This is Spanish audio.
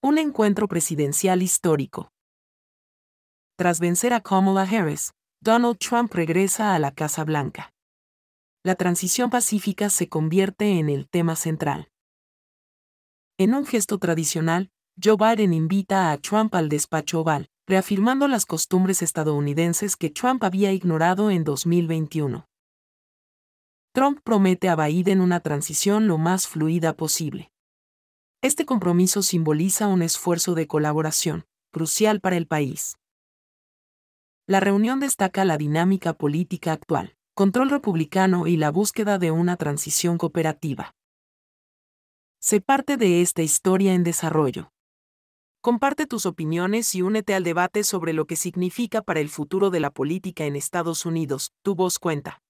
Un encuentro presidencial histórico. Tras vencer a Kamala Harris, Donald Trump regresa a la Casa Blanca. La transición pacífica se convierte en el tema central. En un gesto tradicional, Joe Biden invita a Trump al despacho oval, reafirmando las costumbres estadounidenses que Trump había ignorado en 2021. Trump promete a Biden una transición lo más fluida posible. Este compromiso simboliza un esfuerzo de colaboración, crucial para el país. La reunión destaca la dinámica política actual, control republicano y la búsqueda de una transición cooperativa. Se parte de esta historia en desarrollo. Comparte tus opiniones y únete al debate sobre lo que significa para el futuro de la política en Estados Unidos. Tu voz cuenta.